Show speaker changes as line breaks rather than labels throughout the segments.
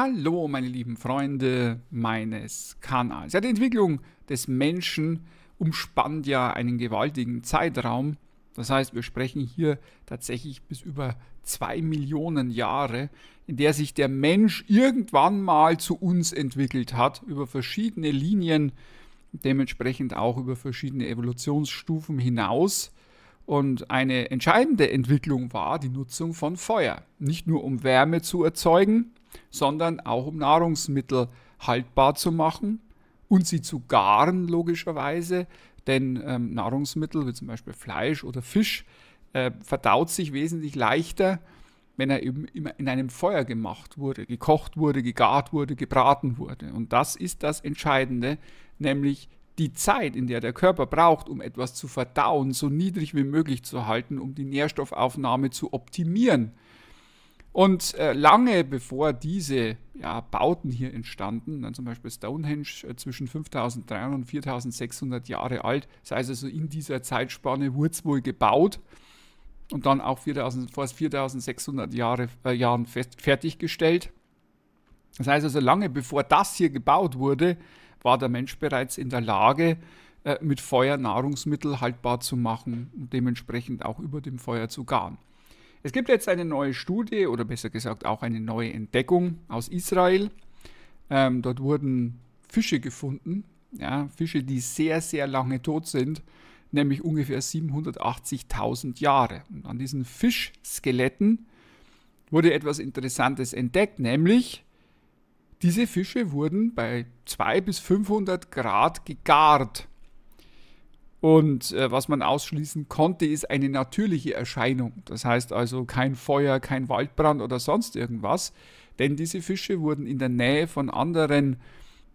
Hallo meine lieben Freunde meines Kanals. Ja, die Entwicklung des Menschen umspannt ja einen gewaltigen Zeitraum. Das heißt, wir sprechen hier tatsächlich bis über zwei Millionen Jahre, in der sich der Mensch irgendwann mal zu uns entwickelt hat, über verschiedene Linien, dementsprechend auch über verschiedene Evolutionsstufen hinaus. Und eine entscheidende Entwicklung war die Nutzung von Feuer. Nicht nur um Wärme zu erzeugen, sondern auch um Nahrungsmittel haltbar zu machen und sie zu garen, logischerweise. Denn ähm, Nahrungsmittel wie zum Beispiel Fleisch oder Fisch äh, verdaut sich wesentlich leichter, wenn er eben immer in einem Feuer gemacht wurde, gekocht wurde, gegart wurde, gebraten wurde. Und das ist das Entscheidende, nämlich die Zeit, in der der Körper braucht, um etwas zu verdauen, so niedrig wie möglich zu halten, um die Nährstoffaufnahme zu optimieren. Und äh, lange bevor diese ja, Bauten hier entstanden, dann zum Beispiel Stonehenge äh, zwischen 5300 und 4600 Jahre alt, das heißt also in dieser Zeitspanne wurde es wohl gebaut und dann auch 4000, fast 4600 Jahre, äh, Jahren fest, fertiggestellt. Das heißt also lange bevor das hier gebaut wurde, war der Mensch bereits in der Lage, äh, mit Feuer Nahrungsmittel haltbar zu machen und dementsprechend auch über dem Feuer zu garen. Es gibt jetzt eine neue Studie oder besser gesagt auch eine neue Entdeckung aus Israel. Ähm, dort wurden Fische gefunden, ja, Fische, die sehr, sehr lange tot sind, nämlich ungefähr 780.000 Jahre. Und an diesen Fischskeletten wurde etwas Interessantes entdeckt, nämlich diese Fische wurden bei 200 bis 500 Grad gegart. Und äh, was man ausschließen konnte, ist eine natürliche Erscheinung. Das heißt also kein Feuer, kein Waldbrand oder sonst irgendwas. Denn diese Fische wurden in der Nähe von anderen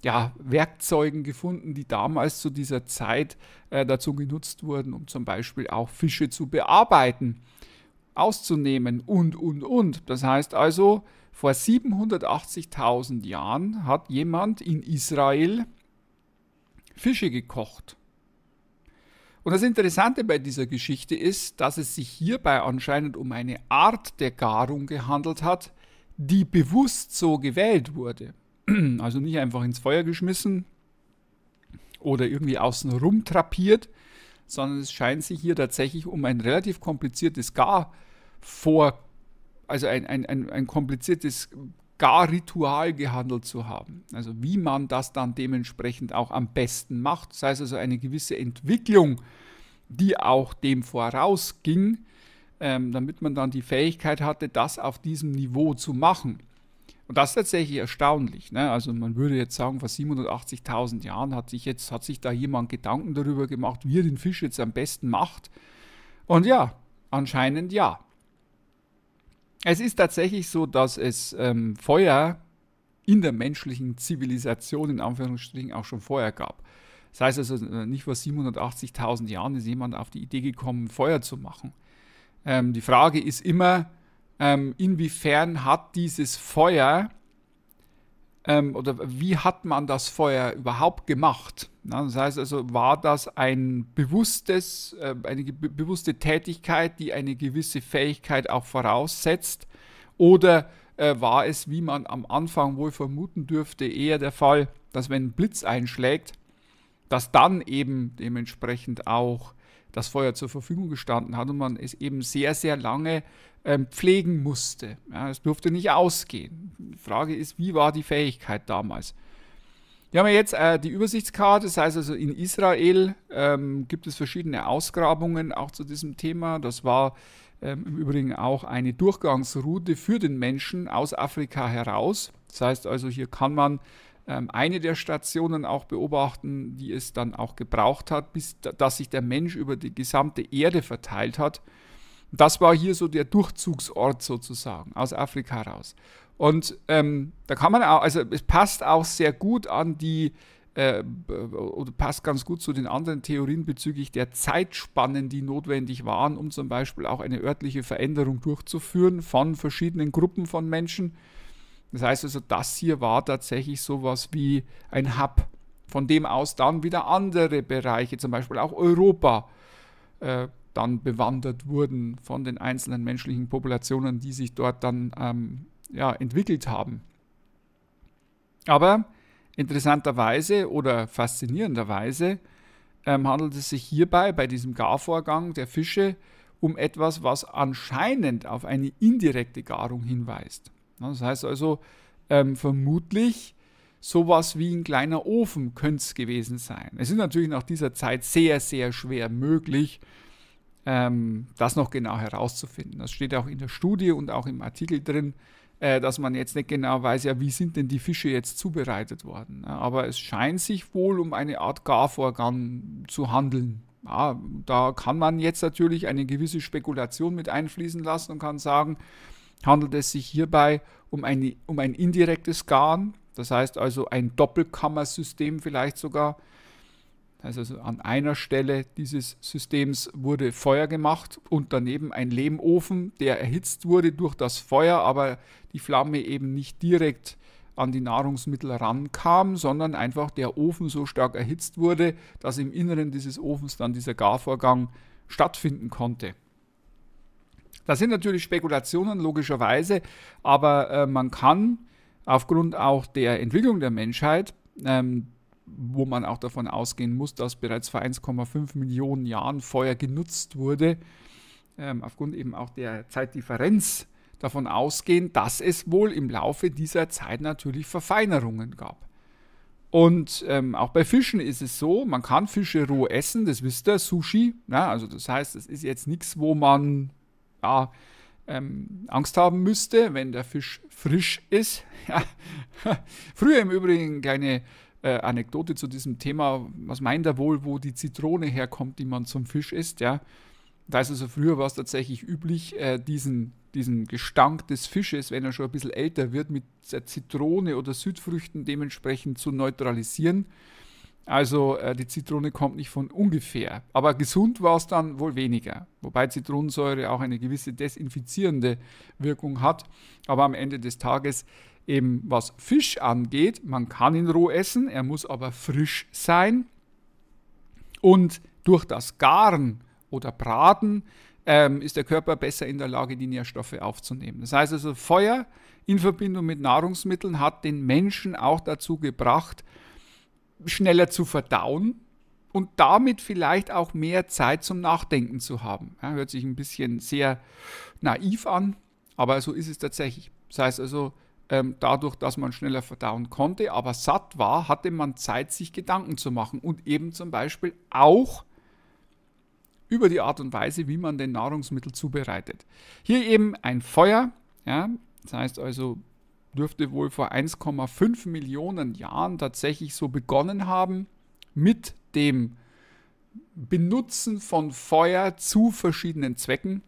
ja, Werkzeugen gefunden, die damals zu dieser Zeit äh, dazu genutzt wurden, um zum Beispiel auch Fische zu bearbeiten, auszunehmen und, und, und. Das heißt also, vor 780.000 Jahren hat jemand in Israel Fische gekocht. Und das Interessante bei dieser Geschichte ist, dass es sich hierbei anscheinend um eine Art der Garung gehandelt hat, die bewusst so gewählt wurde. Also nicht einfach ins Feuer geschmissen oder irgendwie außen rum trapiert, sondern es scheint sich hier tatsächlich um ein relativ kompliziertes Gar vor, also ein, ein, ein, ein kompliziertes gar Ritual gehandelt zu haben. Also wie man das dann dementsprechend auch am besten macht. Das heißt also eine gewisse Entwicklung, die auch dem vorausging, ähm, damit man dann die Fähigkeit hatte, das auf diesem Niveau zu machen. Und das ist tatsächlich erstaunlich. Ne? Also man würde jetzt sagen, vor 780.000 Jahren hat sich jetzt hat sich da jemand Gedanken darüber gemacht, wie er den Fisch jetzt am besten macht. Und ja, anscheinend ja. Es ist tatsächlich so, dass es ähm, Feuer in der menschlichen Zivilisation in Anführungsstrichen auch schon vorher gab. Das heißt also, äh, nicht vor 780.000 Jahren ist jemand auf die Idee gekommen, Feuer zu machen. Ähm, die Frage ist immer, ähm, inwiefern hat dieses Feuer ähm, oder wie hat man das Feuer überhaupt gemacht? Na, das heißt also, war das ein bewusstes, äh, eine bewusste Tätigkeit, die eine gewisse Fähigkeit auch voraussetzt? Oder äh, war es, wie man am Anfang wohl vermuten dürfte, eher der Fall, dass wenn ein Blitz einschlägt, dass dann eben dementsprechend auch das Feuer zur Verfügung gestanden hat und man es eben sehr, sehr lange ähm, pflegen musste. Ja, es durfte nicht ausgehen. Die Frage ist, wie war die Fähigkeit damals? Wir haben ja jetzt äh, die Übersichtskarte, das heißt also in Israel ähm, gibt es verschiedene Ausgrabungen auch zu diesem Thema. Das war ähm, im Übrigen auch eine Durchgangsroute für den Menschen aus Afrika heraus. Das heißt also, hier kann man ähm, eine der Stationen auch beobachten, die es dann auch gebraucht hat, bis dass sich der Mensch über die gesamte Erde verteilt hat. Das war hier so der Durchzugsort sozusagen aus Afrika raus. Und ähm, da kann man auch, also es passt auch sehr gut an die, äh, oder passt ganz gut zu den anderen Theorien bezüglich der Zeitspannen, die notwendig waren, um zum Beispiel auch eine örtliche Veränderung durchzuführen von verschiedenen Gruppen von Menschen. Das heißt also, das hier war tatsächlich sowas wie ein Hub, von dem aus dann wieder andere Bereiche, zum Beispiel auch Europa, äh, dann bewandert wurden von den einzelnen menschlichen Populationen, die sich dort dann ähm, ja, entwickelt haben. Aber interessanterweise oder faszinierenderweise ähm, handelt es sich hierbei bei diesem Garvorgang der Fische um etwas, was anscheinend auf eine indirekte Garung hinweist. Das heißt also ähm, vermutlich sowas wie ein kleiner Ofen könnte es gewesen sein. Es ist natürlich nach dieser Zeit sehr, sehr schwer möglich, ähm, das noch genau herauszufinden. Das steht auch in der Studie und auch im Artikel drin, äh, dass man jetzt nicht genau weiß, ja, wie sind denn die Fische jetzt zubereitet worden. Aber es scheint sich wohl um eine Art Garvorgang zu handeln. Ja, da kann man jetzt natürlich eine gewisse Spekulation mit einfließen lassen und kann sagen, handelt es sich hierbei um, eine, um ein indirektes Garn, das heißt also ein Doppelkammersystem vielleicht sogar, also an einer Stelle dieses Systems wurde Feuer gemacht und daneben ein Lehmofen, der erhitzt wurde durch das Feuer, aber die Flamme eben nicht direkt an die Nahrungsmittel rankam, sondern einfach der Ofen so stark erhitzt wurde, dass im Inneren dieses Ofens dann dieser Garvorgang stattfinden konnte. Das sind natürlich Spekulationen logischerweise, aber äh, man kann aufgrund auch der Entwicklung der Menschheit ähm, wo man auch davon ausgehen muss, dass bereits vor 1,5 Millionen Jahren Feuer genutzt wurde, ähm, aufgrund eben auch der Zeitdifferenz davon ausgehen, dass es wohl im Laufe dieser Zeit natürlich Verfeinerungen gab. Und ähm, auch bei Fischen ist es so, man kann Fische roh essen, das wisst ihr, Sushi. Na, ne? also das heißt, es ist jetzt nichts, wo man ja, ähm, Angst haben müsste, wenn der Fisch frisch ist. Früher im Übrigen kleine äh, Anekdote zu diesem Thema, was meint er wohl, wo die Zitrone herkommt, die man zum Fisch isst, ja. Da ist also früher war es tatsächlich üblich, äh, diesen, diesen Gestank des Fisches, wenn er schon ein bisschen älter wird, mit Zitrone oder Südfrüchten dementsprechend zu neutralisieren. Also äh, die Zitrone kommt nicht von ungefähr. Aber gesund war es dann wohl weniger. Wobei Zitronensäure auch eine gewisse desinfizierende Wirkung hat. Aber am Ende des Tages eben was Fisch angeht. Man kann ihn roh essen, er muss aber frisch sein. Und durch das Garen oder Braten ähm, ist der Körper besser in der Lage, die Nährstoffe aufzunehmen. Das heißt also, Feuer in Verbindung mit Nahrungsmitteln hat den Menschen auch dazu gebracht, schneller zu verdauen, und damit vielleicht auch mehr Zeit zum Nachdenken zu haben. Ja, hört sich ein bisschen sehr naiv an, aber so ist es tatsächlich. Das heißt also, ähm, dadurch, dass man schneller verdauen konnte, aber satt war, hatte man Zeit, sich Gedanken zu machen und eben zum Beispiel auch über die Art und Weise, wie man den Nahrungsmittel zubereitet. Hier eben ein Feuer, ja, das heißt also, dürfte wohl vor 1,5 Millionen Jahren tatsächlich so begonnen haben mit dem Benutzen von Feuer zu verschiedenen Zwecken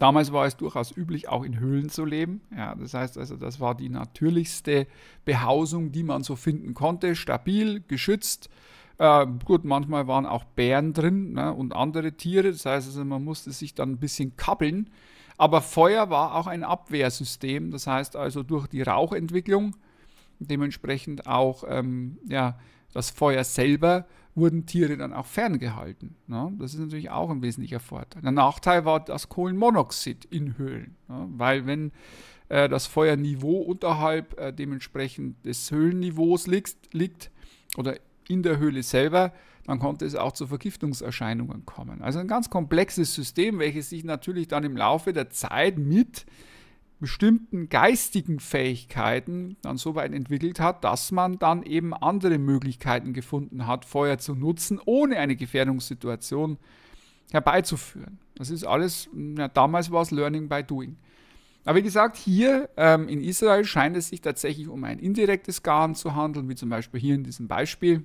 Damals war es durchaus üblich, auch in Höhlen zu leben. Ja, das heißt also, das war die natürlichste Behausung, die man so finden konnte. Stabil, geschützt. Äh, gut, manchmal waren auch Bären drin ne, und andere Tiere. Das heißt also, man musste sich dann ein bisschen kabbeln. Aber Feuer war auch ein Abwehrsystem. Das heißt also, durch die Rauchentwicklung, dementsprechend auch ähm, ja, das Feuer selber wurden Tiere dann auch ferngehalten. Ne? Das ist natürlich auch ein wesentlicher Vorteil. Der Nachteil war das Kohlenmonoxid in Höhlen, ne? weil wenn äh, das Feuerniveau unterhalb äh, dementsprechend des Höhlenniveaus liegt, liegt oder in der Höhle selber, dann konnte es auch zu Vergiftungserscheinungen kommen. Also ein ganz komplexes System, welches sich natürlich dann im Laufe der Zeit mit bestimmten geistigen Fähigkeiten dann so weit entwickelt hat, dass man dann eben andere Möglichkeiten gefunden hat, Feuer zu nutzen, ohne eine Gefährdungssituation herbeizuführen. Das ist alles, ja, damals war es Learning by Doing. Aber wie gesagt, hier ähm, in Israel scheint es sich tatsächlich um ein indirektes Garn zu handeln, wie zum Beispiel hier in diesem Beispiel.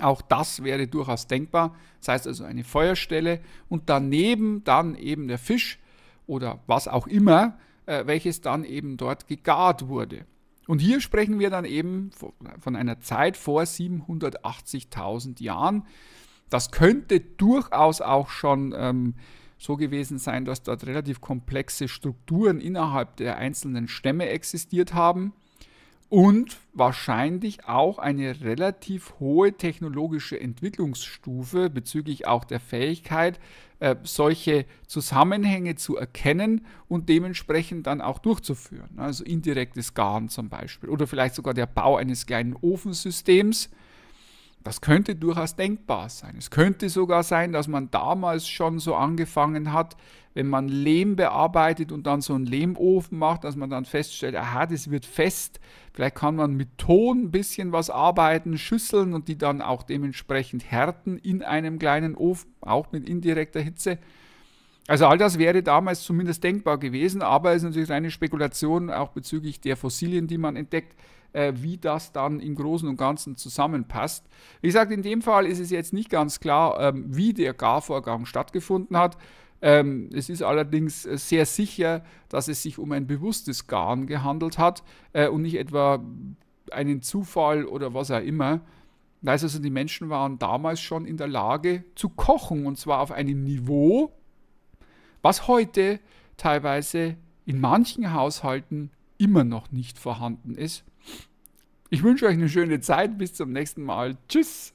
Auch das wäre durchaus denkbar. Das heißt also eine Feuerstelle und daneben dann eben der Fisch oder was auch immer äh, welches dann eben dort gegart wurde. Und hier sprechen wir dann eben von einer Zeit vor 780.000 Jahren. Das könnte durchaus auch schon ähm, so gewesen sein, dass dort relativ komplexe Strukturen innerhalb der einzelnen Stämme existiert haben und wahrscheinlich auch eine relativ hohe technologische Entwicklungsstufe bezüglich auch der Fähigkeit, äh, solche Zusammenhänge zu erkennen und dementsprechend dann auch durchzuführen. Also indirektes Garen zum Beispiel oder vielleicht sogar der Bau eines kleinen Ofensystems, das könnte durchaus denkbar sein. Es könnte sogar sein, dass man damals schon so angefangen hat, wenn man Lehm bearbeitet und dann so einen Lehmofen macht, dass man dann feststellt, aha, das wird fest. Vielleicht kann man mit Ton ein bisschen was arbeiten, Schüsseln und die dann auch dementsprechend härten in einem kleinen Ofen, auch mit indirekter Hitze. Also all das wäre damals zumindest denkbar gewesen, aber es ist natürlich eine Spekulation auch bezüglich der Fossilien, die man entdeckt äh, wie das dann im Großen und Ganzen zusammenpasst. Wie gesagt, in dem Fall ist es jetzt nicht ganz klar, ähm, wie der Garvorgang stattgefunden hat. Ähm, es ist allerdings äh, sehr sicher, dass es sich um ein bewusstes Garn gehandelt hat äh, und nicht etwa einen Zufall oder was auch immer. Da ist also, die Menschen waren damals schon in der Lage zu kochen und zwar auf einem Niveau, was heute teilweise in manchen Haushalten immer noch nicht vorhanden ist. Ich wünsche euch eine schöne Zeit. Bis zum nächsten Mal. Tschüss.